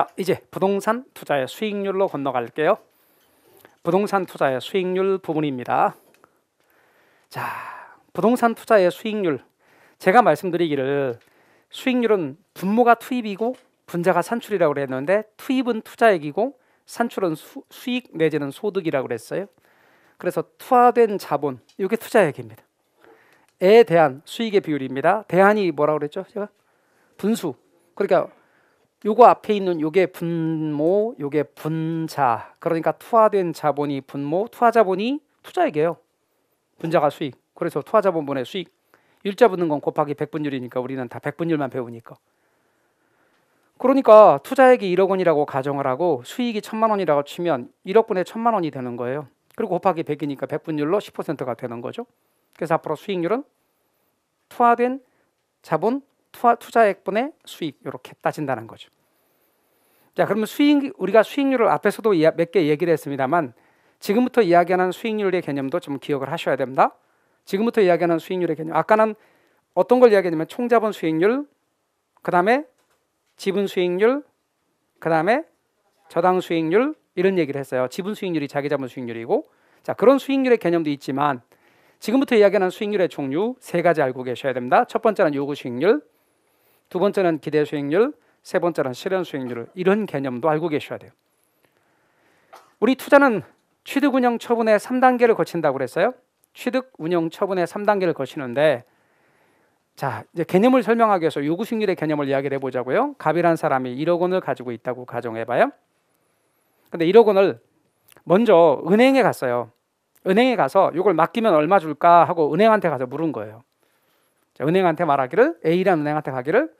자, 이제 부동산 투자의 수익률로 건너갈게요. 부동산 투자의 수익률 부분입니다. 자, 부동산 투자의 수익률. 제가 말씀드리기를 수익률은 분모가 투입이고 분자가 산출이라고 그랬는데 투입은 투자액이고 산출은 수, 익 내지는 소득이라고 그랬어요. 그래서 투하된 자본, 이게 투자액입니다. 에 대한 수익의 비율입니다. 대안이 뭐라고 그랬죠? 제가 분수. 그러니까 요거 앞에 있는 요게 분모, 요게 분자. 그러니까 투하된 자본이 분모, 투하 자본이 투자액이에요. 분자가 수익. 그래서 투하 자본분의 수익. 일자 붙는 건 곱하기 백분율이니까 우리는 다 백분율만 배우니까. 그러니까 투자액이 1억 원이라고 가정을 하고 수익이 1 천만 원이라고 치면 1억분의 1 천만 원이 되는 거예요. 그리고 곱하기 100이니까 100분율로 10%가 되는 거죠. 그래서 앞으로 수익률은 투하된 자본 투자액분의 수익 이렇게 따진다는 거죠. 자, 그러면 수익 우리가 수익률을 앞에서도 몇 개 얘기를 했습니다만 지금부터 이야기하는 수익률의 개념도 좀 기억을 하셔야 됩니다. 지금부터 이야기하는 수익률의 개념. 아까는 어떤 걸 이야기했냐면 총자본 수익률, 그다음에 지분 수익률, 그다음에 저당 수익률 이런 얘기를 했어요. 지분 수익률이 자기 자본 수익률이고 자, 그런 수익률의 개념도 있지만 지금부터 이야기하는 수익률의 종류 세 가지 알고 계셔야 됩니다. 첫 번째는 요구 수익률, 두 번째는 기대 수익률, 세 번째는 실현 수익률 이런 개념도 알고 계셔야 돼요. 우리 투자는 취득 운영 처분의 3단계를 거친다고 그랬어요. 취득 운영 처분의 3단계를 거치는데 자, 이제 개념을 설명하기 위해서 요구 수익률의 개념을 이야기를 해 보자고요. 갑이란 사람이 1억 원을 가지고 있다고 가정해 봐요. 근데 1억 원을 먼저 은행에 갔어요. 은행에 가서 이걸 맡기면 얼마 줄까 하고 은행한테 가서 물은 거예요. 은행한테 말하기를 A라는 은행한테 가기를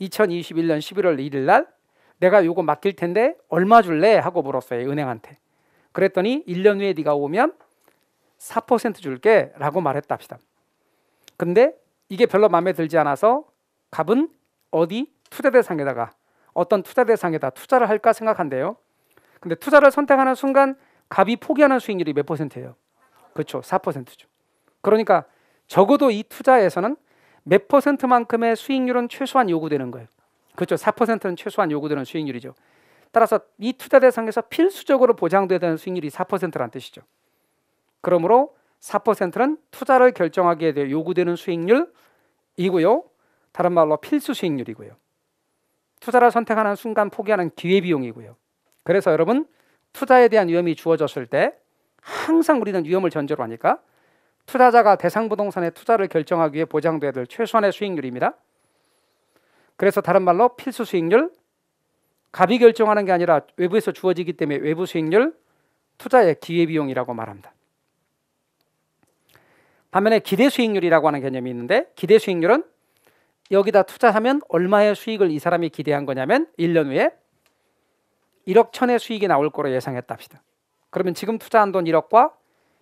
2021년 11월 1일 날 내가 요거 맡길 텐데 얼마 줄래 하고 물었어요 은행한테 그랬더니 1년 후에 네가 오면 4% 줄게 라고 말했답시다 근데 이게 별로 마음에 들지 않아서 갑은 어디 투자 대상에다가 어떤 투자 대상에다 투자를 할까 생각한대요 근데 투자를 선택하는 순간 갑이 포기하는 수익률이 몇 퍼센트예요 그렇죠 4%죠 그러니까 적어도 이 투자에서는 몇 퍼센트만큼의 수익률은 최소한 요구되는 거예요. 그렇죠. 4%는 최소한 요구되는 수익률이죠. 따라서 이 투자 대상에서 필수적으로 보장돼 되는 수익률이 4%라는 뜻이죠. 그러므로 4%는 투자를 결정하게에대 요구되는 수익률이고요. 다른 말로 필수 수익률이고요. 투자를 선택하는 순간 포기하는 기회비용이고요. 그래서 여러분 투자에 대한 위험이 주어졌을 때 항상 우리는 위험을 전제로 하니까 투자자가 대상 부동산에 투자를 결정하기 위해 보장돼야 될 최소한의 수익률입니다. 그래서 다른 말로 필수 수익률, 갑이 결정하는 게 아니라 외부에서 주어지기 때문에 외부 수익률, 투자의 기회비용이라고 말합니다. 반면에 기대 수익률이라고 하는 개념이 있는데 기대 수익률은 여기다 투자하면 얼마의 수익을 이 사람이 기대한 거냐면 1년 후에 1억 천의 수익이 나올 거로 예상했답시다. 그러면 지금 투자한 돈 1억과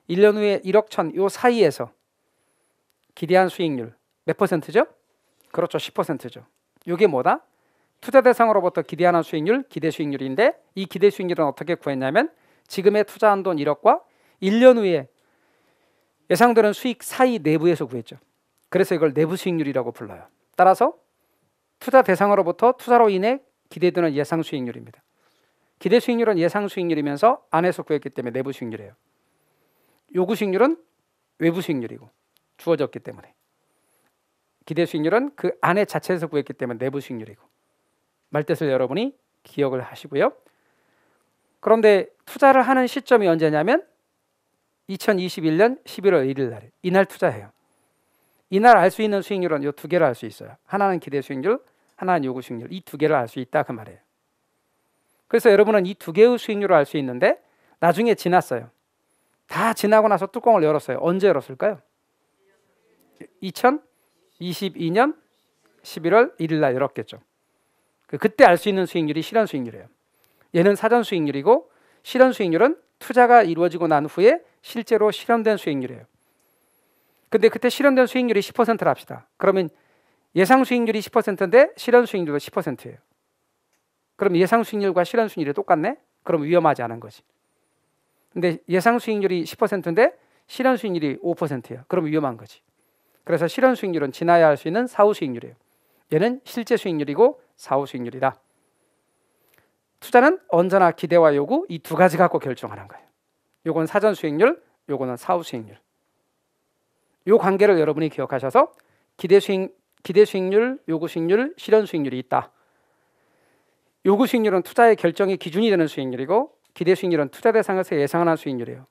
1년 후에 1억 천 요 사이에서 기대한 수익률 몇 퍼센트죠? 그렇죠. 10%죠. 요게 뭐다? 투자 대상으로부터 기대하는 수익률, 기대 수익률인데 이 기대 수익률은 어떻게 구했냐면 지금의 투자한 돈 1억과 1년 후에 예상되는 수익 사이 내부에서 구했죠. 그래서 이걸 내부 수익률이라고 불러요. 따라서 투자 대상으로부터 투자로 인해 기대되는 예상 수익률입니다. 기대 수익률은 예상 수익률이면서 안에서 구했기 때문에 내부 수익률이에요. 요구 수익률은 외부 수익률이고 주어졌기 때문에 기대 수익률은 그 안에 자체에서 구했기 때문에 내부 수익률이고 말뜻을 여러분이 기억을 하시고요. 그런데 투자를 하는 시점이 언제냐면 2021년 11월 1일 날 이날 투자해요. 이날 알 수 있는 수익률은 이 두 개를 알 수 있어요. 하나는 기대 수익률, 하나는 요구 수익률. 이 두 개를 알 수 있다 그 말이에요. 그래서 여러분은 이 두 개의 수익률을 알 수 있는데 나중에 지났어요. 다 지나고 나서 뚜껑을 열었어요. 언제 열었을까요? 2022년 11월 1일 날 열었겠죠. 그 그때 알 수 있는 수익률이 실현 수익률이에요. 얘는 사전 수익률이고 실현 수익률은 투자가 이루어지고 난 후에 실제로 실현된 수익률이에요. 근데 그때 실현된 수익률이 10%라 합시다. 그러면 예상 수익률이 10%인데 실현 수익률도 10%예요. 그럼 예상 수익률과 실현 수익률이 똑같네? 그럼 위험하지 않은 거지. 근데 예상 수익률이 10%인데 실현 수익률이 5%예요. 그럼 위험한 거지. 그래서 실현 수익률은 지나야 할 수 있는 사후 수익률이에요. 얘는 실제 수익률이고 사후 수익률이다. 투자는 언제나 기대와 요구 이 두 가지 갖고 결정하는 거예요. 요건 사전 수익률, 요거는 사후 수익률. 요 관계를 여러분이 기억하셔서 기대 수익 기대 수익률, 요구 수익률, 실현 수익률이 있다. 요구 수익률은 투자의 결정의 기준이 되는 수익률이고 기대 수익률은 투자 대상에서 예상하는 수익률이에요.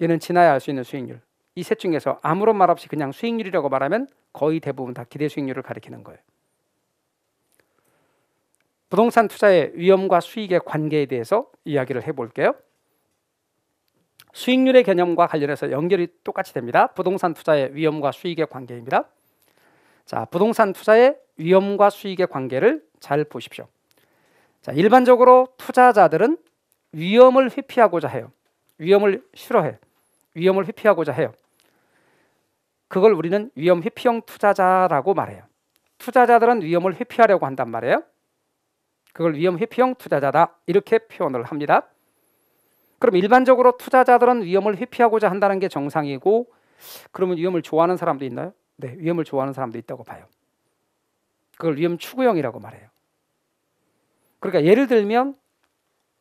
얘는 지나야 알 수 있는 수익률. 이 셋 중에서 아무런 말 없이 그냥 수익률이라고 말하면 거의 대부분 다 기대 수익률을 가리키는 거예요. 부동산 투자의 위험과 수익의 관계에 대해서 이야기를 해볼게요. 수익률의 개념과 관련해서 연결이 똑같이 됩니다. 부동산 투자의 위험과 수익의 관계입니다. 자, 부동산 투자의 위험과 수익의 관계를 잘 보십시오. 자, 일반적으로 투자자들은 위험을 회피하고자 해요. 위험을 싫어해. 위험을 회피하고자 해요. 그걸 우리는 위험 회피형 투자자라고 말해요. 투자자들은 위험을 회피하려고 한단 말이에요. 그걸 위험 회피형 투자자다 이렇게 표현을 합니다. 그럼 일반적으로 투자자들은 위험을 회피하고자 한다는 게 정상이고 그러면 위험을 좋아하는 사람도 있나요? 네, 위험을 좋아하는 사람도 있다고 봐요. 그걸 위험 추구형이라고 말해요. 그러니까 예를 들면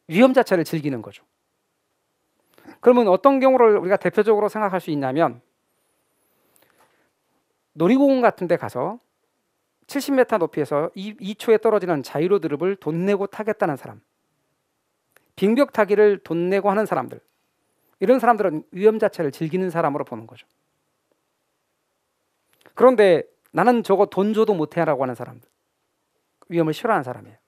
위험 자체를 즐기는 거죠. 그러면 어떤 경우를 우리가 대표적으로 생각할 수 있냐면 놀이공원 같은 데 가서 70m 높이에서 2, 초에 떨어지는 자이로드롭을 돈 내고 타겠다는 사람 빙벽 타기를 돈 내고 하는 사람들 이런 사람들은 위험 자체를 즐기는 사람으로 보는 거죠 그런데 나는 저거 돈 줘도 못해라고 하는 사람들 위험을 싫어하는 사람이에요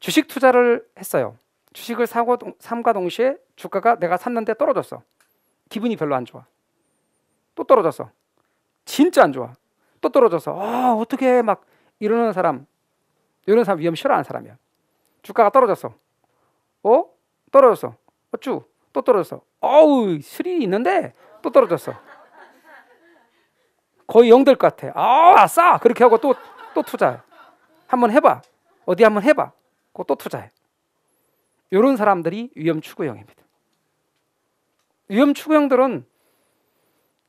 주식 투자를 했어요. 주식을 사고 삼과 동시에 주가가 내가 샀는데 떨어졌어. 기분이 별로 안 좋아. 또 떨어졌어. 진짜 안 좋아. 또떨어졌어아 어떻게 막 이러는 사람 이런 사람 위험 싫어하는 사람이야. 주가가 떨어졌어. 어? 떨어졌어. 어쭈? 또 떨어졌어. 어우 술리 있는데 또 떨어졌어. 거의 영될것 같아. 아 싸. 그렇게 하고 또또 또 투자. 한번 해봐. 어디 한번 해봐. 갖고 또 투자해. 이런 사람들이 위험 추구형입니다. 위험 추구형들은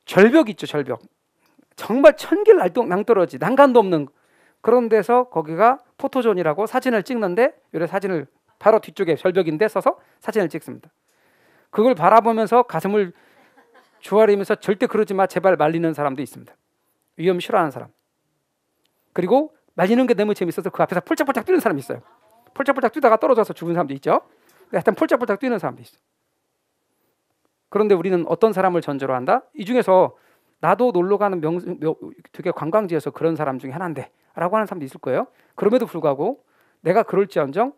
절벽 있죠, 절벽. 정말 천길 낭떠러지, 난간도 없는 그런 데서 거기가 포토존이라고 사진을 찍는데 요래 사진을 바로 뒤쪽에 절벽인데 써서 사진을 찍습니다. 그걸 바라보면서 가슴을 조아리면서 절대 그러지 마 제발 말리는 사람도 있습니다. 위험 싫어하는 사람. 그리고 말리는 게 너무 재밌어서 그 앞에서 폴짝폴짝 뛰는 사람이 있어요. 폴짝폴짝 뛰다가 떨어져서 죽은 사람도 있죠. 하여튼 폴짝폴짝 뛰는 사람도 있어. 그런데 우리는 어떤 사람을 전제로 한다? 이 중에서 나도 놀러 가는 명, 명 되게 관광지에서 그런 사람 중에 하나인데라고 하는 사람도 있을 거예요. 그럼에도 불구하고 내가 그럴지언정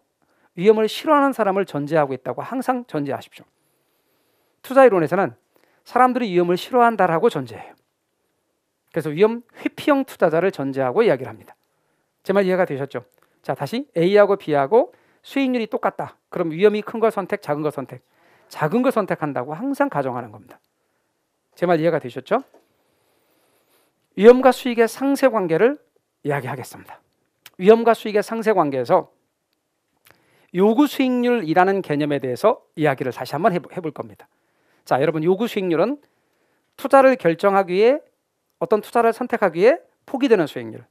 위험을 싫어하는 사람을 전제하고 있다고 항상 전제하십시오. 투자 이론에서는 사람들이 위험을 싫어한다라고 전제해요. 그래서 위험 회피형 투자자를 전제하고 이야기를 합니다. 제 말 이해가 되셨죠? 자, 다시 A하고 B하고 수익률이 똑같다. 그럼 위험이 큰 걸 선택, 작은 걸 선택. 작은 걸 선택한다고 항상 가정하는 겁니다. 제 말 이해가 되셨죠? 위험과 수익의 상세 관계를 이야기하겠습니다. 위험과 수익의 상세 관계에서 요구 수익률이라는 개념에 대해서 이야기를 다시 한번 해볼 겁니다. 자, 여러분 요구 수익률은 투자를 결정하기 위해 어떤 투자를 선택하기 위해 포기되는 수익률.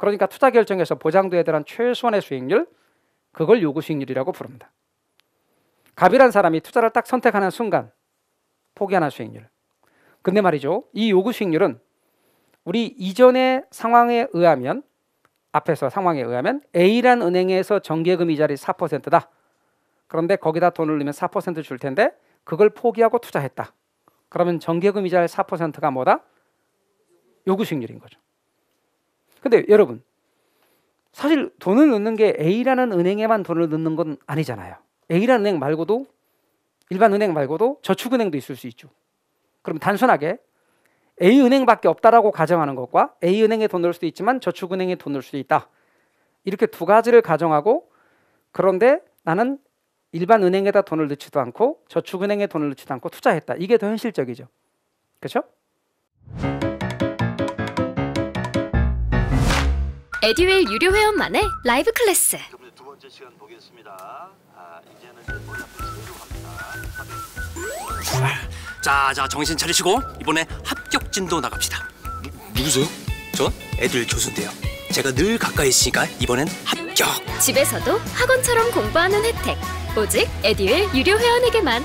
그러니까 투자 결정에서 보장돼야 되는 최소한의 수익률 그걸 요구 수익률이라고 부릅니다. 갑이란 사람이 투자를 딱 선택하는 순간 포기하는 수익률. 근데 말이죠. 이 요구 수익률은 우리 이전의 상황에 의하면 앞에서 상황에 의하면 A란 은행에서 정기예금 이자율 4%다. 그런데 거기다 돈을 넣으면 4%줄 텐데 그걸 포기하고 투자했다. 그러면 정기예금 이자율 4%가 뭐다? 요구 수익률인 거죠. 근데 여러분 사실 돈을 넣는 게 A라는 은행에만 돈을 넣는 건 아니잖아요. A라는 은행 말고도 일반 은행 말고도 저축은행도 있을 수 있죠. 그럼 단순하게 A 은행밖에 없다라고 가정하는 것과 A 은행에 돈 넣을 수도 있지만 저축은행에 돈 넣을 수도 있다. 이렇게 두 가지를 가정하고 그런데 나는 일반 은행에다 돈을 넣지도 않고 저축은행에 돈을 넣지도 않고 투자했다. 이게 더 현실적이죠. 그렇죠? 에듀웰 유료 회원만의 라이브 클래스. 두 번째 시간 보겠습니다. 아, 이제는 아, 자, 자, 정신 차리시고 이번에 합격진도 나갑시다. 누구세요? 전 애들 교수인데요. 제가 늘 가까이 있으니까 이번엔 합격. 집에서도 학원처럼 공부하는 혜택. 오직 에듀윌 유료 회원에게만.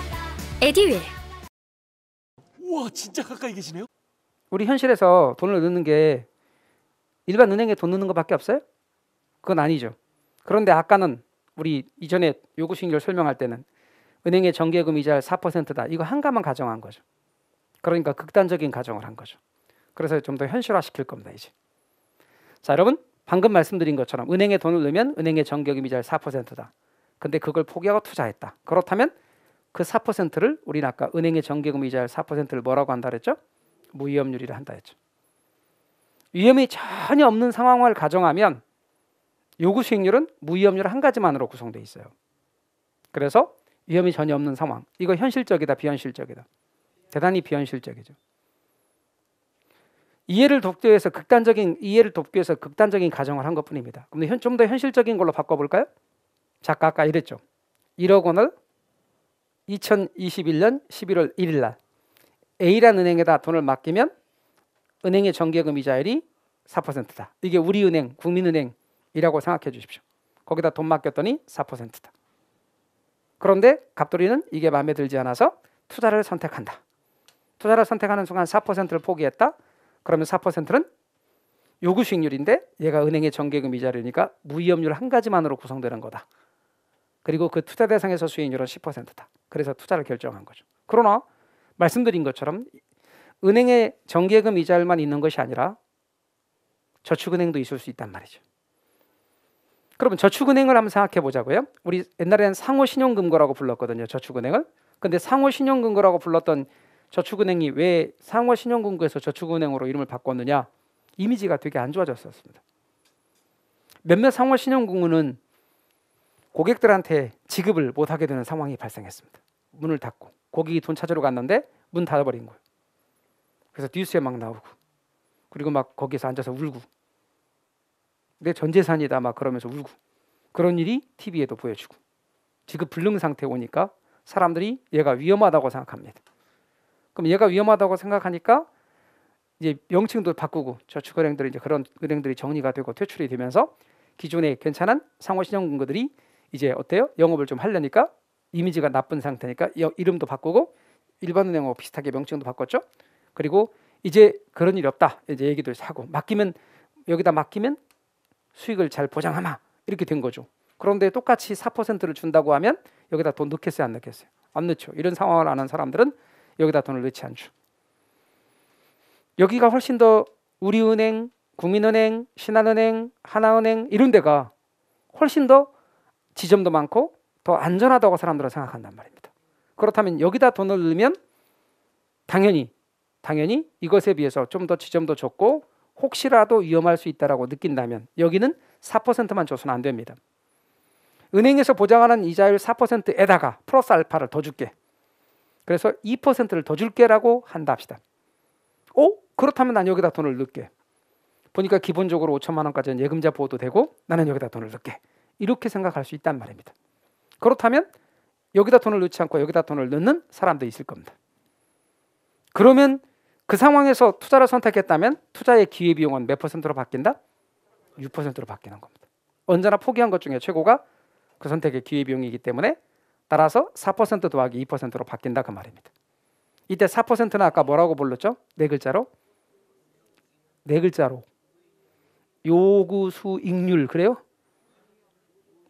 에듀윌. 와 진짜 가까이 계시네요. 우리 현실에서 돈을 넣는 게 일반 은행에 돈 넣는 것밖에 없어요? 그건 아니죠. 그런데 아까는 우리 이전에 요구 신익를 설명할 때는 은행의 정기예금 이자 4%다. 이거 한가만 가정한 거죠. 그러니까 극단적인 가정을 한 거죠. 그래서 좀 더 현실화 시킬 겁니다, 이제. 자, 여러분, 방금 말씀드린 것처럼 은행에 돈을 넣으면 은행의 정기예금 이자율 4%다. 근데 그걸 포기하고 투자했다. 그렇다면 그 4%를 우리는 아까 은행의 정기예금 이자율 4%를 뭐라고 한다 그랬죠? 무위험률이라 한다 했죠. 위험이 전혀 없는 상황을 가정하면 요구 수익률은 무위험률 한 가지만으로 구성돼 있어요. 그래서 위험이 전혀 없는 상황. 이거 현실적이다, 비현실적이다. 대단히 비현실적이죠. 이해를 돕기 위해서 극단적인 이해를 돕기 위해서 극단적인 가정을 한 것뿐입니다. 근데 좀 더 현실적인 걸로 바꿔볼까요? 작가 아까 이랬죠. 1억 원을 2021년 11월 1일 날 A라는 은행에다 돈을 맡기면 은행의 정기예금 이자율이 4%다. 이게 우리 은행, 국민은행이라고 생각해 주십시오. 거기다 돈 맡겼더니 4%다. 그런데 갑돌이는 이게 마음에 들지 않아서 투자를 선택한다. 투자를 선택하는 순간 4%를 포기했다. 그러면 4%는 요구 수익률인데 얘가 은행의 정기예금 이자율이니까 무위험률 한 가지만으로 구성되는 거다. 그리고 그 투자 대상에서 수익률은 10%다. 그래서 투자를 결정한 거죠. 그러나 말씀드린 것처럼 은행에 정기예금 이자율만 있는 것이 아니라 저축은행도 있을 수 있단 말이죠. 그러면 저축은행을 한번 생각해 보자고요. 우리 옛날에는 상호신용금고라고 불렀거든요. 저축은행을. 근데 상호신용금고라고 불렀던 저축은행이 왜 상호신용금고에서 저축은행으로 이름을 바꿨느냐? 이미지가 되게 안 좋아졌었습니다. 몇몇 상호신용금고는 고객들한테 지급을 못하게 되는 상황이 발생했습니다. 문을 닫고 고객이 돈 찾으러 갔는데 문 닫아버린 거예요. 그래서 뉴스에 막 나오고 그리고 막 거기서 앉아서 울고 내 전 재산이다 막 그러면서 울고 그런 일이 TV에도 보여주고 지금 불능 상태 오니까 사람들이 얘가 위험하다고 생각합니다. 그럼 얘가 위험하다고 생각하니까 이제 명칭도 바꾸고 저축은행들이 이제 그런 은행들이 정리가 되고 퇴출이 되면서 기존에 괜찮은 상호신용금고들이 이제 어때요? 영업을 좀 하려니까 이미지가 나쁜 상태니까 이름도 바꾸고 일반 은행하고 비슷하게 명칭도 바꿨죠. 그리고 이제 그런 일이 없다. 이제 얘기도 하고 맡기면 여기다 맡기면 수익을 잘 보장하마 이렇게 된 거죠. 그런데 똑같이 4%를 준다고 하면 여기다 돈 넣겠어요, 안 넣겠어요? 안 넣죠. 이런 상황을 아는 사람들은 여기다 돈을 넣지 않죠. 여기가 훨씬 더 우리은행, 국민은행, 신한은행, 하나은행 이런 데가 훨씬 더 지점도 많고 더 안전하다고 사람들은 생각한단 말입니다. 그렇다면 여기다 돈을 넣으면 당연히 당연히 이것에 비해서 좀 더 지점도 적고 혹시라도 위험할 수 있다라고 느낀다면 여기는 4%만 줘서는 안 됩니다. 은행에서 보장하는 이자율 4%에다가 플러스 알파를 더 줄게. 그래서 2%를 더 줄게라고 한다 합시다. 오 어? 그렇다면 난 여기다 돈을 넣게. 을 보니까 기본적으로 5천만 원까지는 예금자 보호도 되고 나는 여기다 돈을 넣게. 을 이렇게 생각할 수 있단 말입니다. 그렇다면 여기다 돈을 넣지 않고 여기다 돈을 넣는 사람도 있을 겁니다. 그러면 그 상황에서 투자를 선택했다면 투자의 기회 비용은 몇 퍼센트로 바뀐다? 6%로 바뀌는 겁니다. 언제나 포기한 것 중에 최고가 그 선택의 기회 비용이기 때문에 따라서 4% 더하기 2%로 바뀐다 그 말입니다. 이때 4%는 아까 뭐라고 불렀죠? 네 글자로 네 글자로 요구 수익률 그래요?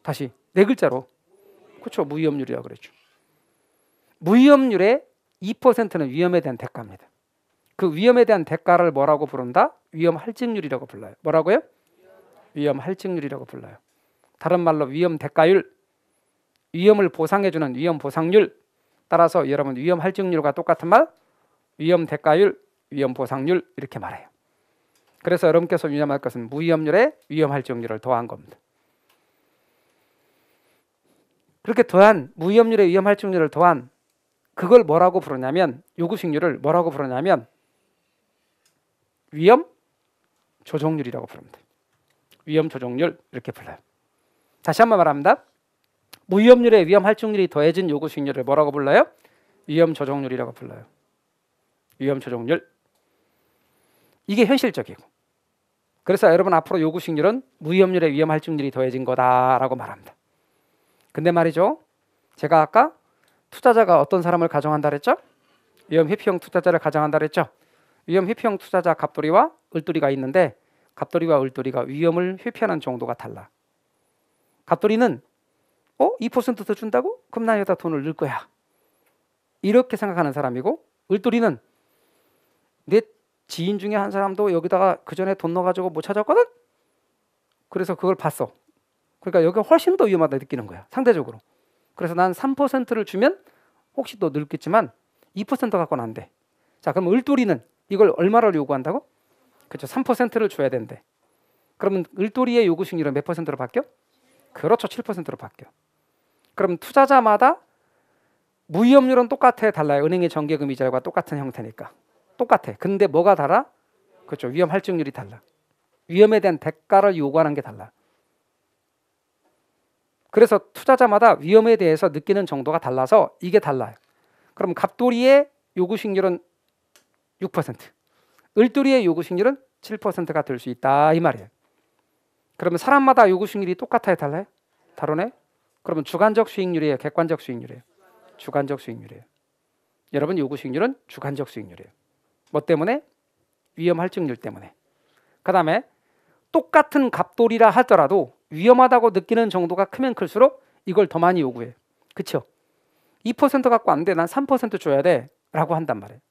다시 네 글자로 그렇죠 무위험률이라고 그랬죠. 무위험률의 2%는 위험에 대한 대가입니다. 그 위험에 대한 대가를 뭐라고 부른다? 위험 할증률이라고 불러요. 뭐라고요? 위험 할증률이라고 불러요. 다른 말로 위험 대가율, 위험을 보상해주는 위험 보상률. 따라서 여러분 위험 할증률과 똑같은 말, 위험 대가율, 위험 보상률 이렇게 말해요. 그래서 여러분께서 유념할 것은 무위험률에 위험 할증률을 더한 겁니다. 그렇게 더한 무위험률에 위험 할증률을 더한 그걸 뭐라고 부르냐면 요구식률을 뭐라고 부르냐면 위험 조정률이라고 부릅니다. 위험 조정률 이렇게 불러요. 다시 한 번 말합니다. 무위험률에 위험 할증률이 더해진 요구 수익률을 뭐라고 불러요? 위험 조정률이라고 불러요. 위험 조정률. 이게 현실적이고. 그래서 여러분 앞으로 요구 수익률은 무위험률에 위험 할증률이 더해진 거다라고 말합니다. 근데 말이죠. 제가 아까 투자자가 어떤 사람을 가정한다 그랬죠? 위험 회피형 투자자를 가정한다 그랬죠? 위험 회피형 투자자 갑돌이와 을돌이가 있는데 갑돌이와 을돌이가 위험을 회피하는 정도가 달라. 갑돌이는 어? 2%더 준다고? 그럼 나 여기다 돈을 넣을 거야. 이렇게 생각하는 사람이고 을돌이는 내 지인 중에 한 사람도 여기다가 그 전에 돈 넣어가지고 못 찾았거든? 그래서 그걸 봤어. 그러니까 여기가 훨씬 더 위험하다 느끼는 거야. 상대적으로. 그래서 난 3%를 주면 혹시 또늘겠지만2% 갖고는 안 돼. 자, 그럼 을돌이는 이걸 얼마를 요구한다고? 그렇죠. 3%를 줘야 된대. 그러면 을돌이의 요구 수익률은 몇 퍼센트로 바뀌어? 그렇죠. 7%로 바뀌어. 그럼 투자자마다 무위험률은 똑같아 달라요. 은행의 정기금 이자율과 똑같은 형태니까. 똑같아. 근데 뭐가 달라? 그렇죠. 위험 할증률이 달라. 위험에 대한 대가를 요구하는 게 달라. 그래서 투자자마다 위험에 대해서 느끼는 정도가 달라서 이게 달라요. 그럼 갑돌이의 요구 수익률은 6%. 을돌이의 요구 승률은 7%가 될 수 있다 이 말이에요. 그러면 사람마다 요구 수익률이 똑같아요, 달라요? 다르네. 그러면 주관적 수익률이에요, 객관적 수익률이에요? 주관적 수익률이에요. 여러분 요구 수익률은 주관적 수익률이에요. 뭐 때문에? 위험 할증률 때문에. 그다음에 똑같은 갑돌이라 하더라도 위험하다고 느끼는 정도가 크면 클수록 이걸 더 많이 요구해요. 그렇죠? 2% 갖고 안 돼. 난 3% 줘야 돼라고 한단 말이에요.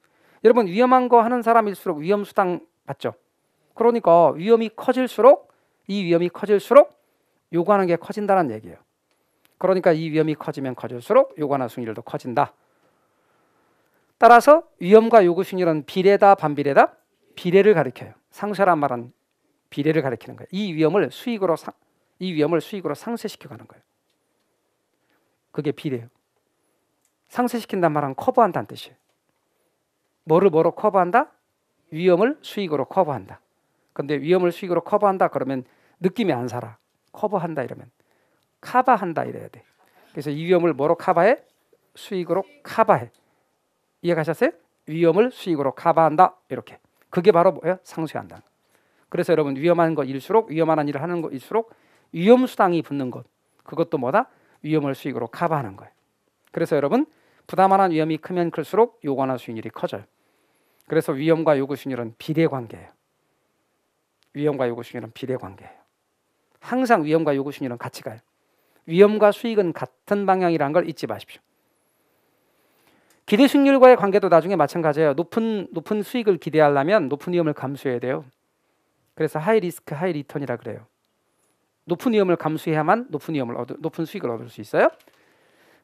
여러분 위험한 거 하는 사람일수록 위험 수당 받죠. 그러니까 위험이 커질수록 이 위험이 커질수록 요구하는 게 커진다는 얘기예요. 그러니까 이 위험이 커지면 커질수록 요구하는 순위도 커진다. 따라서 위험과 요구 순위는 비례다 반비례다 비례를 가리켜요. 상쇄란 말은 비례를 가리키는 거예요. 이 위험을 수익으로 상, 이 위험을 수익으로 상쇄시켜 가는 거예요. 그게 비례예요. 상쇄시킨단 말은 커버한다는 뜻이에요. 뭐를 뭐로 커버한다? 위험을 수익으로 커버한다. 근데 위험을 수익으로 커버한다 그러면 느낌이 안 살아. 커버한다 이러면 카바한다 이래야 돼. 그래서 이 위험을 뭐로 카바해? 수익으로 카바해. 이해가셨어요? 위험을 수익으로 카바한다 이렇게. 그게 바로 뭐예요? 상쇄한다. 그래서 여러분 위험한 것일수록 위험한 일을 하는 것일수록 위험 수당이 붙는 것 그것도 뭐다? 위험을 수익으로 카바하는 거예요. 그래서 여러분 부담하는 위험이 크면 클수록 요구하는 수익률이 커져요. 그래서 위험과 요구순위는 비례관계예요. 위험과 요구순위는 비례관계예요. 항상 위험과 요구순위는 같이 가요. 위험과 수익은 같은 방향이라는 걸 잊지 마십시오. 기대 수률과의 관계도 나중에 마찬가지예요. 높은 높은 수익을 기대하려면 높은 위험을 감수해야 돼요. 그래서 하이 리스크 하이 리턴이라 그래요. 높은 위험을 감수해야만 높은 위험을 얻 높은 수익을 얻을 수 있어요.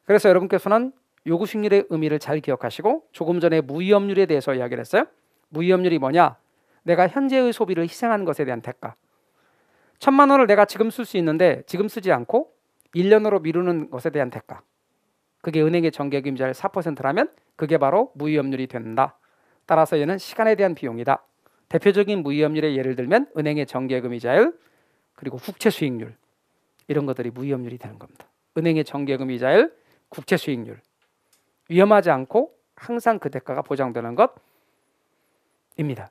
그래서 여러분께서는 요구 수익률의 의미를 잘 기억하시고 조금 전에 무위험률에 대해서 이야기를 했어요. 무위험률이 뭐냐? 내가 현재의 소비를 희생하는 것에 대한 대가. 천만 원을 내가 지금 쓸 수 있는데 지금 쓰지 않고 1년으로 미루는 것에 대한 대가. 그게 은행의 정기금자를 4%라면 그게 바로 무위험률이 된다. 따라서 얘는 시간에 대한 비용이다. 대표적인 무위험률의 예를 들면 은행의 정기금이자율 그리고 국채 수익률 이런 것들이 무위험률이 되는 겁니다. 은행의 정기금이자율 국채 수익률 위험하지 않고 항상 그 대가가 보장되는 것입니다.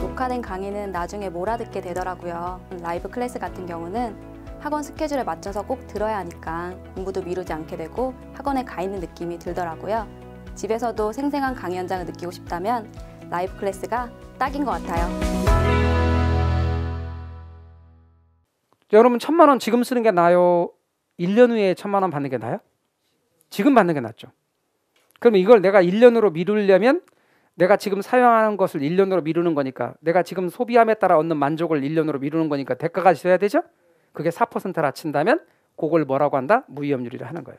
녹화된 강의는 나중에 몰아듣게 되더라고요. 라이브 클래스 같은 경우는 학원 스케줄에 맞춰서 꼭 들어야 하니까 공부도 미루지 않게 되고 학원에 가 있는 느낌이 들더라고요. 집에서도 생생한 강연장을 느끼고 싶다면 라이브 클래스가 딱인 것 같아요. 여러분 천만 원 지금 쓰는 게나요 1년 후에 천만 원 받는 게 나아요? 지금 받는 게 낫죠. 그럼 이걸 내가 1년으로 미루려면 내가 지금 사용하는 것을 1년으로 미루는 거니까 내가 지금 소비함에 따라 얻는 만족을 1년으로 미루는 거니까 대가가 있어야 되죠? 그게 4%를 낮춘다면 그걸 뭐라고 한다? 무위험률이라 하는 거예요.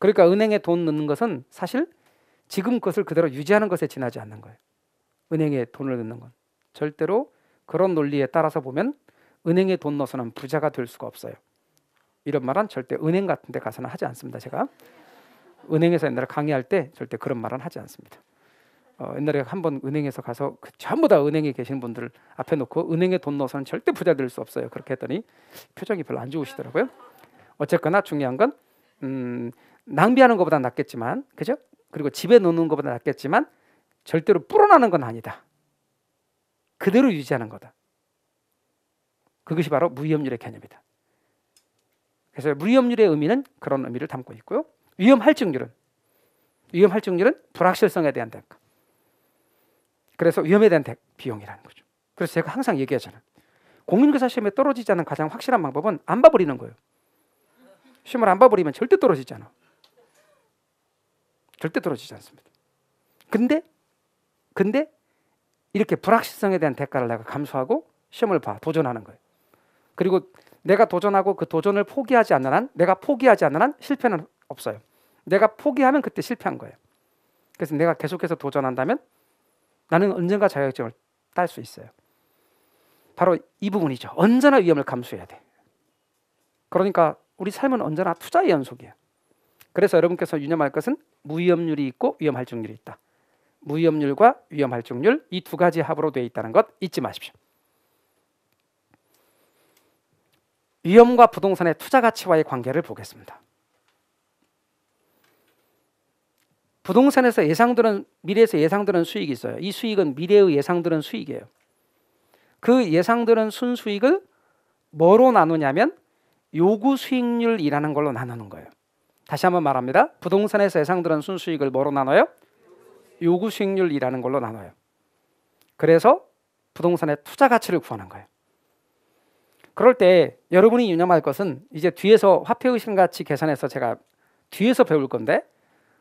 그러니까 은행에 돈 넣는 것은 사실 지금 것을 그대로 유지하는 것에 지나지 않는 거예요. 은행에 돈을 넣는 건 절대로 그런 논리에 따라서 보면 은행에 돈 넣어서는 부자가 될 수가 없어요. 이런 말은 절대 은행 같은 데 가서는 하지 않습니다. 제가 은행에서 옛날에 강의할 때 절대 그런 말은 하지 않습니다. 어, 옛날에 한 번 은행에서 가서 그 전부 다 은행에 계신 분들 앞에 놓고 은행에 돈 넣어서는 절대 부자 될 수 없어요. 그렇게 했더니 표정이 별로 안 좋으시더라고요. 어쨌거나 중요한 건 음, 낭비하는 것보다 낫겠지만, 그죠? 그리고 집에 놓는 것보다 낫겠지만 절대로 불어나는 건 아니다. 그대로 유지하는 거다. 그것이 바로 무위험률의 개념이다. 그래서 위험률의 의미는 그런 의미를 담고 있고요. 위험할증률은 위험할증률은 불확실성에 대한 대가. 그래서 위험에 대한 대, 비용이라는 거죠. 그래서 제가 항상 얘기하잖아요. 공인교사 시험에 떨어지지 않는 가장 확실한 방법은 안 봐버리는 거예요. 시험을 안 봐버리면 절대 떨어지지않아 절대 떨어지지 않습니다. 근데 근데 이렇게 불확실성에 대한 대가를 내가 감수하고 시험을 봐 도전하는 거예요. 그리고 내가 도전하고 그 도전을 포기하지 않는 한 내가 포기하지 않는 한 실패는 없어요. 내가 포기하면 그때 실패한 거예요. 그래서 내가 계속해서 도전한다면 나는 언젠가 자격증을 딸 수 있어요. 바로 이 부분이죠. 언제나 위험을 감수해야 돼. 그러니까 우리 삶은 언제나 투자의 연속이에요. 그래서 여러분께서 유념할 것은 무위험률이 있고 위험할증률이 있다. 무위험률과 위험할증률 이 두 가지 합으로 되어 있다는 것 잊지 마십시오. 위험과 부동산의 투자 가치와의 관계를 보겠습니다. 부동산에서 예상되는 미래에서 예상되는 수익이 있어요. 이 수익은 미래의 예상되는 수익이에요. 그 예상되는 순수익을 뭐로 나누냐면 요구 수익률이라는 걸로 나누는 거예요. 다시 한번 말합니다. 부동산에서 예상되는 순수익을 뭐로 나눠요? 요구 수익률이라는 걸로 나눠요. 그래서 부동산의 투자 가치를 구하는 거예요. 그럴 때 여러분이 유념할 것은 이제 뒤에서 화폐의심 같이 계산해서 제가 뒤에서 배울 건데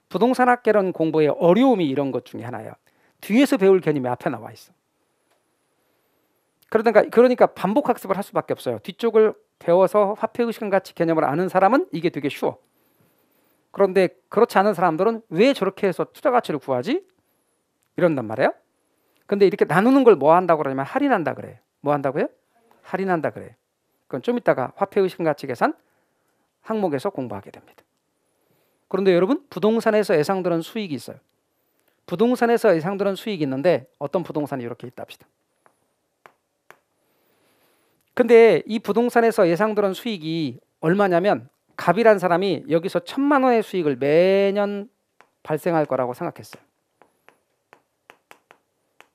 부동산학개론 공부의 어려움이 이런 것 중에 하나예요. 뒤에서 배울 개념이 앞에 나와 있어. 그러니까 그러니까 반복 학습을 할 수밖에 없어요. 뒤쪽을 배워서 화폐의심 같이 개념을 아는 사람은 이게 되게 쉬워. 그런데 그렇지 않은 사람들은 왜 저렇게 해서 투자 가치를 구하지? 이런단 말이에요. 근데 이렇게 나누는 걸 뭐 한다고 그러냐면 할인한다 그래뭐 한다고요? 할인한다 그래 그건 좀 이따가 화폐의식 가치 계산 항목에서 공부하게 됩니다. 그런데 여러분 부동산에서 예상되는 수익이 있어요. 부동산에서 예상되는 수익이 있는데 어떤 부동산이 이렇게 있답시다. 근데 이 부동산에서 예상되는 수익이 얼마냐면 갑이란 사람이 여기서 천만 원의 수익을 매년 발생할 거라고 생각했어요.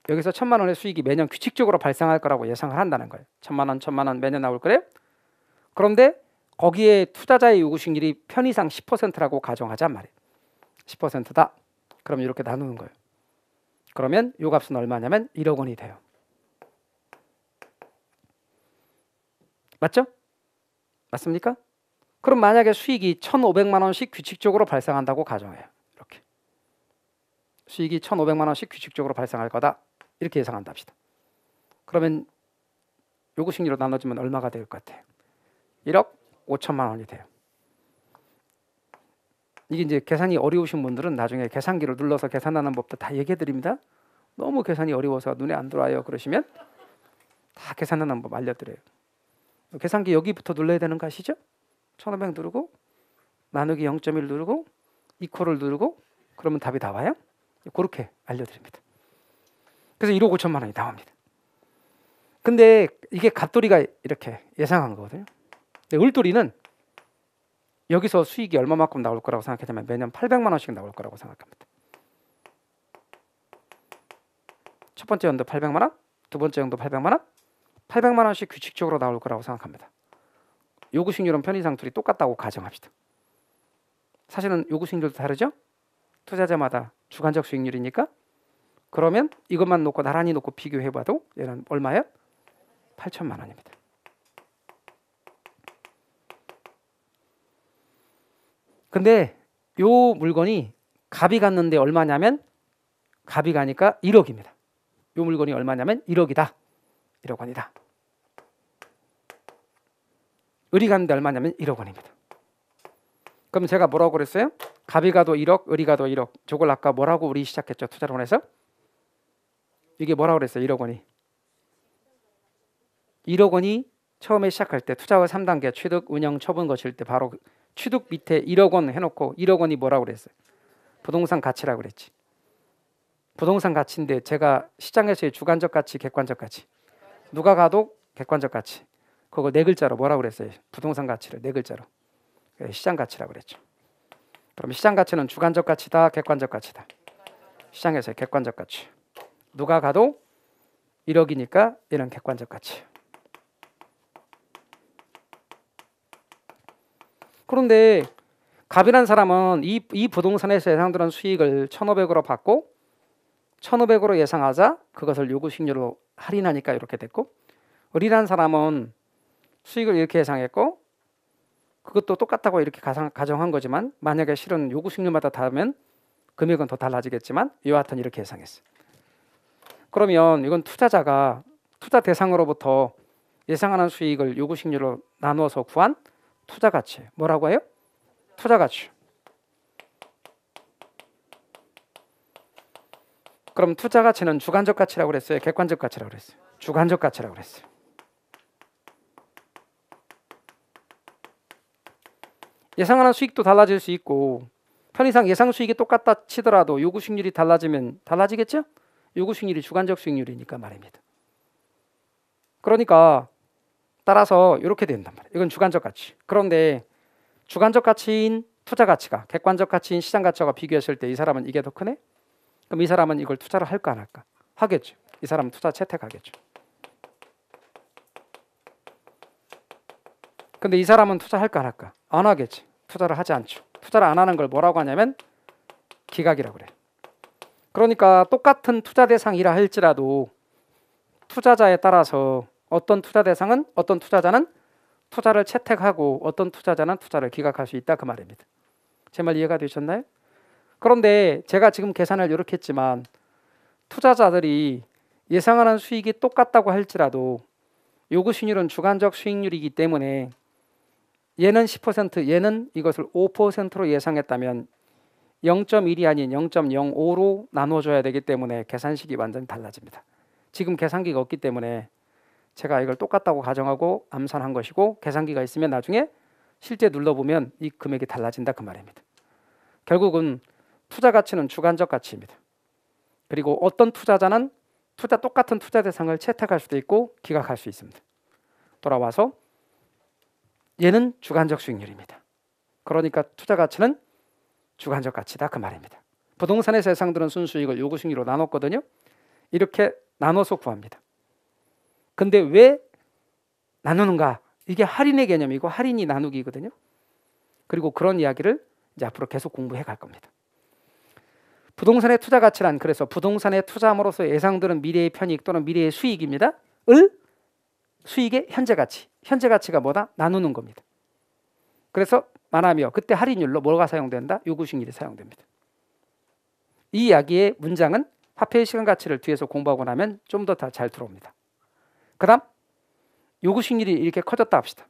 여기서 천만 원의 수익이 매년 규칙적으로 발생할 거라고 예상을 한다는 거예요. 천만 원, 천만 원 매년 나올 거래요. 그런데 거기에 투자자의 요구수익률이 편의상 10%라고 가정하자 말이에요. 10%다. 그럼 이렇게 나누는 거예요. 그러면 요 값은 얼마냐면 1억 원이 돼요. 맞죠? 맞습니까? 그럼 만약에 수익이 1,500만 원씩 규칙적으로 발생한다고 가정해요. 이렇게. 수익이 1,500만 원씩 규칙적으로 발생할 거다. 이렇게 예상한답시다. 그러면 요구 심리로 나눠주면 얼마가 될 것 같아요? 1억 5천만 원이 돼요. 이게 이제 계산이 어려우신 분들은 나중에 계산기를 눌러서 계산하는 법도 다 얘기해 드립니다. 너무 계산이 어려워서 눈에 안 들어와요. 그러시면 다 계산하는 법 알려드려요. 계산기 여기부터 눌러야 되는 거 아시죠? 1500 누르고 나누기 0.1 누르고 이퀄을 누르고 그러면 답이 나와요. 그렇게 알려드립니다. 그래서 1억 5천만 원이 나옵니다. 근데 이게 갑돌이가 이렇게 예상한 거거든요. 근데 을돌이는 여기서 수익이 얼마만큼 나올 거라고 생각했냐면 매년 800만 원씩 나올 거라고 생각합니다. 첫 번째 연도 800만 원, 두 번째 연도 800만 원, 800만 원씩 규칙적으로 나올 거라고 생각합니다. 요구 수익률은 편의 상툴이 똑같다고 가정합시다. 사실은 요구 수익률도 다르죠? 투자자마다 주관적 수익률이니까 그러면 이것만 놓고 나란히 놓고 비교해봐도 얘는 얼마예요? 8천만 원입니다. 근데 요 물건이 갑이 갔는데 얼마냐면 갑이 가니까 1억입니다. 요 물건이 얼마냐면 1억이다. 1억 원이다. 을이 갔는데 얼마냐면 1억 원입니다. 그럼 제가 뭐라고 그랬어요? 갑이 가도 1억, 을이 가도 1억. 저걸 아까 뭐라고 우리 시작했죠? 투자론에서 이게 뭐라고 그랬어요? 1억 원이. 1억 원이 처음에 시작할 때 투자와 3단계 취득, 운영, 처분 거칠 때 바로 취득 밑에 1억 원 해놓고 1억 원이 뭐라고 그랬어요? 부동산 가치라고 그랬지. 부동산 가치인데 제가 시장에서의 주관적 가치, 객관적 가치. 누가 가도 객관적 가치. 그거 네 글자로 뭐라고 그랬어요? 부동산 가치를 네 글자로. 예, 시장 가치라고 그랬죠. 그럼 시장 가치는 주관적 가치다, 객관적 가치다. 시장에서의 객관적 가치. 누가 가도 1억이니까 이런 객관적 가치. 그런데 갑이란 사람은 이, 이 부동산에서 예상되는 수익을 1,500으로 받고 1,500으로 예상하자 그것을 요구수률로 할인하니까 이렇게 됐고 을이란 사람은 수익을 이렇게 예상했고 그것도 똑같다고 이렇게 가상, 가정한 거지만 만약에 실은 요구수률마다 다르면 금액은 더 달라지겠지만 여하튼 이렇게 예상했어요. 그러면 이건 투자자가 투자 대상으로부터 예상하는 수익을 요구식률로 나누어서 구한 투자 가치. 뭐라고 해요? 투자 가치. 그럼 투자 가치는 주관적 가치라고 그랬어요. 객관적 가치라고 그랬어요. 주관적 가치라고 그랬어요. 예상하는 수익도 달라질 수 있고 편의상 예상 수익이 똑같다 치더라도 요구 수익률이 달라지면 달라지겠죠? 요구 수익률이 주관적 수익률이니까 말입니다. 그러니까 따라서 이렇게 된단 말이에요. 이건 주관적 가치. 그런데 주관적 가치인 투자 가치가 객관적 가치인 시장 가치와 비교했을 때 이 사람은 이게 더 크네? 그럼 이 사람은 이걸 투자를 할까 안 할까? 하겠죠. 이 사람은 투자 채택하겠죠. 근데 이 사람은 투자할까 안 할까? 안 하겠지. 투자를 하지 않죠. 투자를 안 하는 걸 뭐라고 하냐면 기각이라고 그래. 요 그러니까 똑같은 투자 대상이라 할지라도 투자자에 따라서 어떤 투자 대상은 어떤 투자자는 투자를 채택하고 어떤 투자자는 투자를 기각할 수 있다 그 말입니다. 제 말 이해가 되셨나요? 그런데 제가 지금 계산을 이렇게 했지만 투자자들이 예상하는 수익이 똑같다고 할지라도 요구 수익률은 주관적 수익률이기 때문에 얘는 10% 얘는 이것을 5%로 예상했다면 0.1이 아닌 0.05로 나눠줘야 되기 때문에 계산식이 완전히 달라집니다. 지금 계산기가 없기 때문에 제가 이걸 똑같다고 가정하고 암산한 것이고 계산기가 있으면 나중에 실제 눌러보면 이 금액이 달라진다 그 말입니다. 결국은 투자 가치는 주관적 가치입니다. 그리고 어떤 투자자는 투자 똑같은 투자 대상을 채택할 수도 있고 기각할 수 있습니다. 돌아와서 얘는 주관적 수익률입니다. 그러니까 투자 가치는 주관적 가치다 그 말입니다. 부동산의 세상들은 순수익을 요구심리로 나눴거든요. 이렇게 나눠서 구합니다. 근데 왜 나누는가? 이게 할인의 개념이고 할인이 나누기거든요. 그리고 그런 이야기를 이제 앞으로 계속 공부해 갈 겁니다. 부동산의 투자 가치란 그래서 부동산에 투자함으로써 예상되는 미래의 편익 또는 미래의 수익입니다. 을 수익의 현재 가치. 현재 가치가 뭐다? 나누는 겁니다. 그래서 만하며 그때 할인율로 뭐가 사용된다? 요구식률이 사용됩니다. 이 이야기의 문장은 화폐의 시간 가치를 뒤에서 공부하고 나면 좀 더 잘 들어옵니다. 그 다음 요구식률이 이렇게 커졌다 합시다.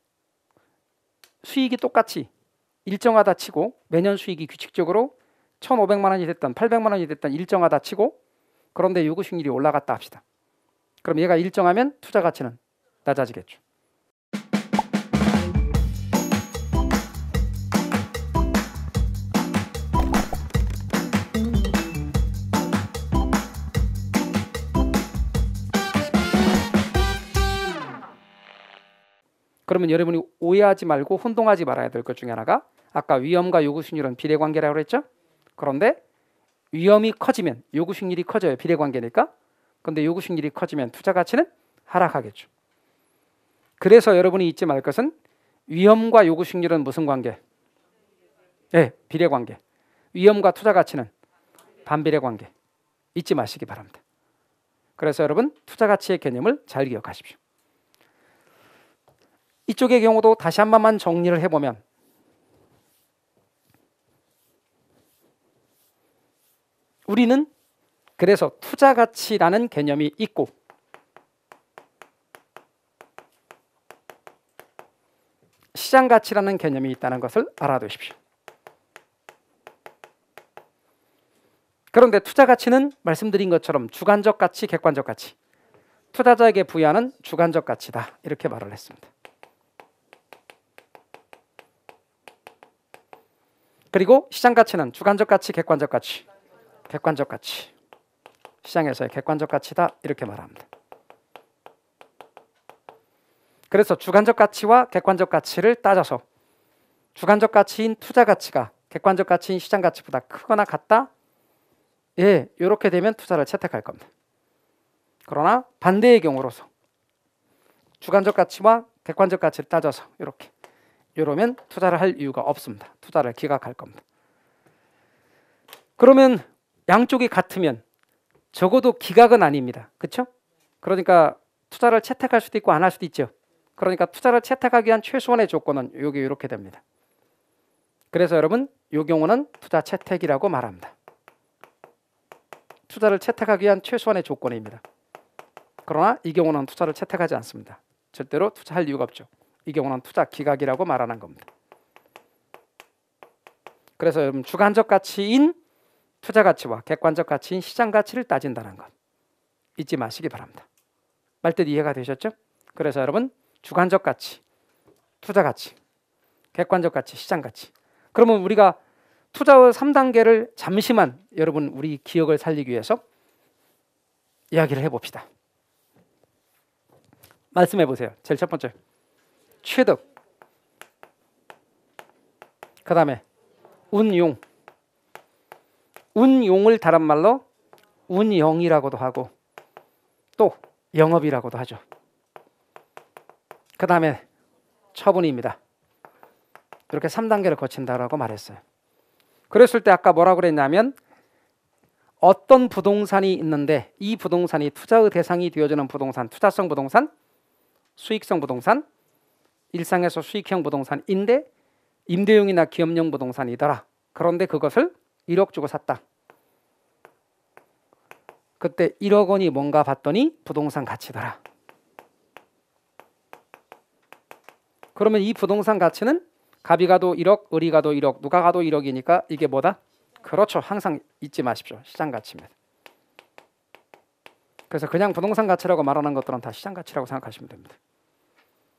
수익이 똑같이 일정하다 치고 매년 수익이 규칙적으로 1,500만 원이 됐던 800만 원이 됐던 일정하다 치고 그런데 요구식률이 올라갔다 합시다. 그럼 얘가 일정하면 투자 가치는 낮아지겠죠. 그러면 여러분이 오해하지 말고 혼동하지 말아야 될 것 중에 하나가 아까 위험과 요구 순율은 비례 관계라고 그랬죠? 그런데 위험이 커지면 요구 순율이 커져요. 비례 관계니까. 근데 요구 순율이 커지면 투자 가치는 하락하겠죠. 그래서 여러분이 잊지 말 것은 위험과 요구 순율은 무슨 관계? 예, 네, 비례 관계. 위험과 투자 가치는 반비례 관계. 잊지 마시기 바랍니다. 그래서 여러분 투자 가치의 개념을 잘 기억하십시오. 이쪽의 경우도 다시 한 번만 정리를 해보면 우리는 그래서 투자 가치라는 개념이 있고 시장 가치라는 개념이 있다는 것을 알아두십시오. 그런데 투자 가치는 말씀드린 것처럼 주관적 가치, 객관적 가치. 투자자에게 부여하는 주관적 가치다. 이렇게 말을 했습니다. 그리고 시장 가치는 주관적 가치, 객관적 가치. 객관적 가치. 시장에서의 객관적 가치다 이렇게 말합니다. 그래서 주관적 가치와 객관적 가치를 따져서 주관적 가치인 투자 가치가 객관적 가치인 시장 가치보다 크거나 같다? 예, 이렇게 되면 투자를 채택할 겁니다. 그러나 반대의 경우로서 주관적 가치와 객관적 가치를 따져서 이렇게 이러면 투자를 할 이유가 없습니다. 투자를 기각할 겁니다. 그러면 양쪽이 같으면 적어도 기각은 아닙니다. 그렇죠? 그러니까 투자를 채택할 수도 있고 안 할 수도 있죠. 그러니까 투자를 채택하기 위한 최소한의 조건은 여기 이렇게 됩니다. 그래서 여러분 이 경우는 투자 채택이라고 말합니다. 투자를 채택하기 위한 최소한의 조건입니다. 그러나 이 경우는 투자를 채택하지 않습니다. 절대로 투자할 이유가 없죠. 이 경우는 투자 기각이라고 말하는 겁니다. 그래서 주관적 가치인 투자 가치와 객관적 가치인 시장 가치를 따진다는 것 잊지 마시기 바랍니다. 말뜻 이해가 되셨죠? 그래서 여러분 주관적 가치, 투자 가치, 객관적 가치, 시장 가치. 그러면 우리가 투자의 3단계를 잠시만 여러분 우리 기억을 살리기 위해서 이야기를 해봅시다. 말씀해 보세요. 제일 첫 번째. 취득 그 다음에 운용 운용을 다른 말로 운영이라고도 하고 또 영업이라고도 하죠 그 다음에 처분입니다 이렇게 3단계를 거친다라고 말했어요 그랬을 때 아까 뭐라고 그랬냐면 어떤 부동산이 있는데 이 부동산이 투자의 대상이 되어주는 부동산, 투자성 부동산, 수익성 부동산, 일상에서 수익형 부동산인데 임대용이나 기업용 부동산이더라. 그런데 그것을 1억 주고 샀다. 그때 1억 원이 뭔가 봤더니 부동산 가치더라. 그러면 이 부동산 가치는 갑이 가도 1억, 을이 가도 1억, 누가 가도 1억이니까 이게 뭐다? 그렇죠. 항상 잊지 마십시오. 시장 가치입니다. 그래서 그냥 부동산 가치라고 말하는 것들은 다 시장 가치라고 생각하시면 됩니다.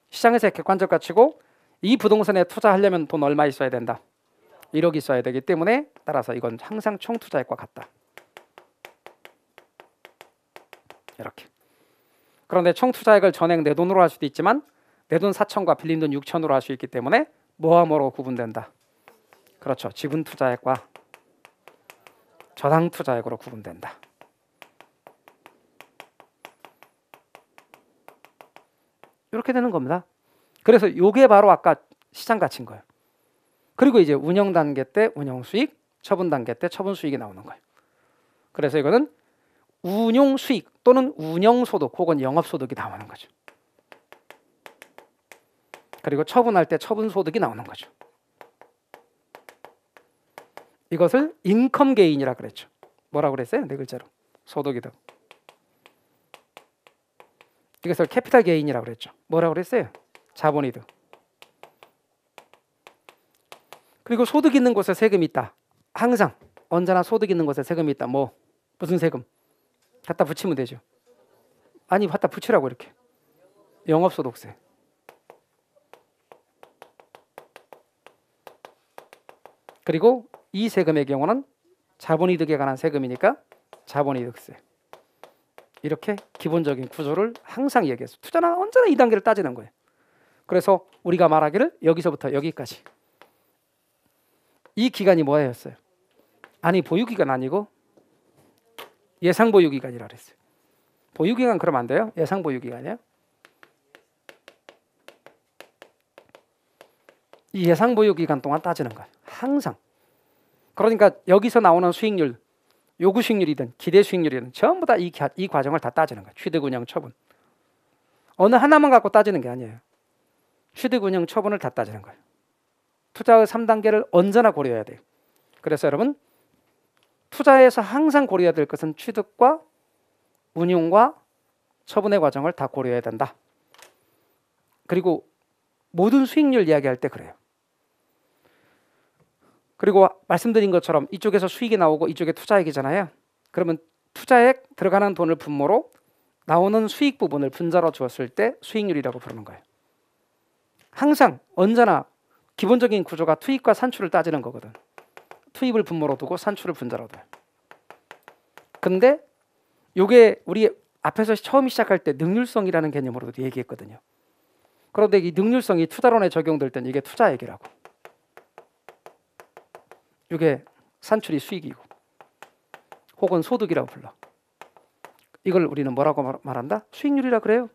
시장에서의 객관적 가치고 이 부동산에 투자하려면 돈 얼마 있어야 된다. 1억 있어야 되기 때문에 따라서 이건 항상 총 투자액과 같다. 이렇게. 그런데 총 투자액을 전액 내 돈으로 할 수도 있지만 내 돈 4천과 빌린 돈 6천으로 할 수 있기 때문에 뭐함으로 구분된다. 그렇죠. 지분 투자액과 저당 투자액으로 구분된다. 이렇게 되는 겁니다. 그래서 이게 바로 아까 시장 가치인 거예요. 그리고 이제 운영 단계 때 운영 수익, 처분 단계 때 처분 수익이 나오는 거예요. 그래서 이거는 운용 수익 또는 운영 소득 혹은 영업 소득이 나오는 거죠. 그리고 처분할 때 처분 소득이 나오는 거죠. 이것을 인컴 게인이라 그랬죠. 뭐라 고 그랬어요? 네 글자로. 소득이득. 이것서 캐피탈 게인이라고 그랬죠. 뭐라고 그랬어요? 자본이득. 그리고 소득 있는 곳에 세금 있다. 항상 언제나 소득 있는 곳에 세금 있다. 뭐 무슨 세금? 갖다 붙이면 되죠. 아니 갖다 붙이라고 이렇게. 영업소득세. 그리고 이 세금의 경우는 자본이득에 관한 세금이니까 자본이득세. 이렇게 기본적인 구조를 항상 얘기해서 투자는 언제나 이 단계를 따지는 거예요. 그래서 우리가 말하기를 여기서부터 여기까지 이 기간이 뭐였어요? 아니 보유기간 아니고 예상 보유기간이라 그랬어요. 보유기간 그럼 안 돼요? 예상 보유기간이요? 이 예상 보유기간 동안 따지는 거예요. 항상. 그러니까 여기서 나오는 수익률 요구 수익률이든 기대 수익률이든 전부 다이이 과정을 다 따지는 거예요. 취득 운영 처분. 어느 하나만 갖고 따지는 게 아니에요. 취득 운영 처분을 다 따지는 거예요. 투자의 3단계를 언제나 고려해야 돼요. 그래서 여러분 투자에서 항상 고려해야 될 것은 취득과 운용과 처분의 과정을 다 고려해야 된다. 그리고 모든 수익률 이야기할 때 그래요. 그리고 말씀드린 것처럼 이쪽에서 수익이 나오고 이쪽에 투자액이잖아요. 그러면 투자액 들어가는 돈을 분모로 나오는 수익 부분을 분자로 주었을 때 수익률이라고 부르는 거예요. 항상 언제나 기본적인 구조가 투입과 산출을 따지는 거거든. 투입을 분모로 두고 산출을 분자로 둬. 근데 요게 우리 앞에서 처음 시작할 때 능률성이라는 개념으로도 얘기했거든요. 그런데 이 능률성이 투자론에 적용될 땐 이게 투자액이라고. 이게 산출이 수익이고 혹은 소득이라고 불러. 이걸 우리는 뭐라고 말, 한다 수익률이라 그래요.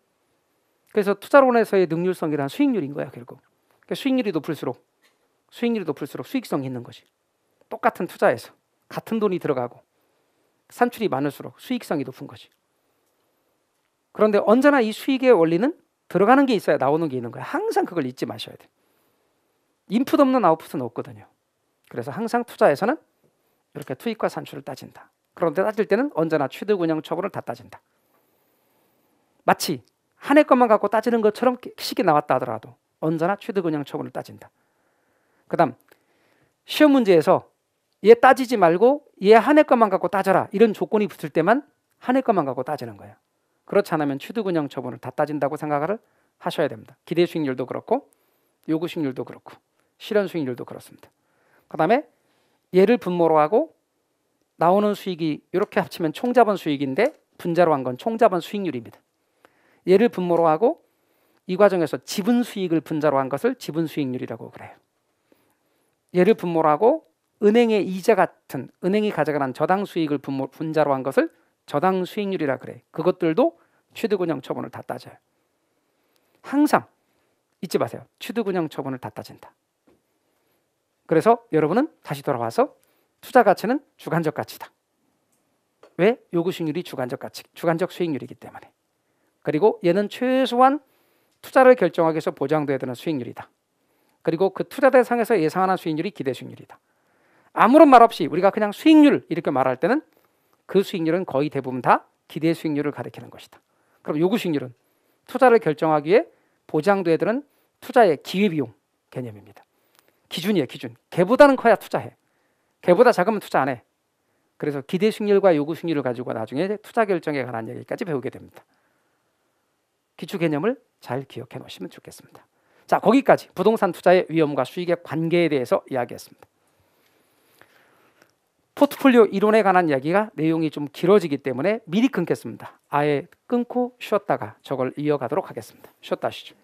그래서 투자론에서의 능률성이란 수익률인 거야 결국. 그러니까 수익률이 높을수록 수익률이 높을수록 수익성이 있는 거지. 똑같은 투자에서 같은 돈이 들어가고 산출이 많을수록 수익성이 높은 거지. 그런데 언제나 이 수익의 원리는 들어가는 게 있어야 나오는 게 있는 거야. 항상 그걸 잊지 마셔야 돼. 인풋 없는 아웃풋은 없거든요. 그래서 항상 투자에서는 이렇게 투입과 산출을 따진다. 그런데 따질 때는 언제나 취득 운영 처분을 다 따진다. 마치 한 해 것만 갖고 따지는 것처럼 식이 나왔다 하더라도 언제나 취득 운영 처분을 따진다. 그다음 시험 문제에서 얘 따지지 말고 얘 한 해 것만 갖고 따져라 이런 조건이 붙을 때만 한 해 것만 갖고 따지는 거야 그렇지 않으면 취득 운영 처분을 다 따진다고 생각을 하셔야 됩니다. 기대 수익률도 그렇고 요구 수익률도 그렇고 실현 수익률도 그렇습니다. 그다음에 얘를 분모로 하고 나오는 수익이 이렇게 합치면 총자본 수익인데 분자로 한 건 총자본 수익률입니다. 얘를 분모로 하고 이 과정에서 지분 수익을 분자로 한 것을 지분 수익률이라고 그래요. 얘를 분모로 하고 은행의 이자 같은 은행이 가져가 저당 수익을 분모, 분자로 한 것을 저당 수익률이라 그래. 그것들도 취득운영 처분을 다 따져요. 항상 잊지 마세요. 취득운영 처분을 다 따진다. 그래서 여러분은 다시 돌아와서 투자 가치는 주관적 가치다. 왜? 요구 수익률이 주관적 가치, 주간적 수익률이기 때문에. 그리고 얘는 최소한 투자를 결정하기 위해서 보장돼야 되는 수익률이다. 그리고 그 투자 대상에서 예상하는 수익률이 기대 수익률이다. 아무런 말 없이 우리가 그냥 수익률 이렇게 말할 때는 그 수익률은 거의 대부분 다 기대 수익률을 가리키는 것이다. 그럼 요구 수익률은 투자를 결정하기 에 보장돼야 되는 투자의 기회 비용 개념입니다. 기준이에요, 기준. 개보다는 커야 투자해. 개보다 작으면 투자 안 해. 그래서 기대 승률과 요구 승률을 가지고 나중에 투자 결정에 관한 얘기까지 배우게 됩니다. 기초 개념을 잘 기억해 놓으시면 좋겠습니다. 자, 거기까지 부동산 투자의 위험과 수익의 관계에 대해서 이야기했습니다. 포트폴리오 이론에 관한 이야기가 내용이 좀 길어지기 때문에 미리 끊겠습니다. 아예 끊고 쉬었다가 저걸 이어가도록 하겠습니다. 쉬었다 하시죠.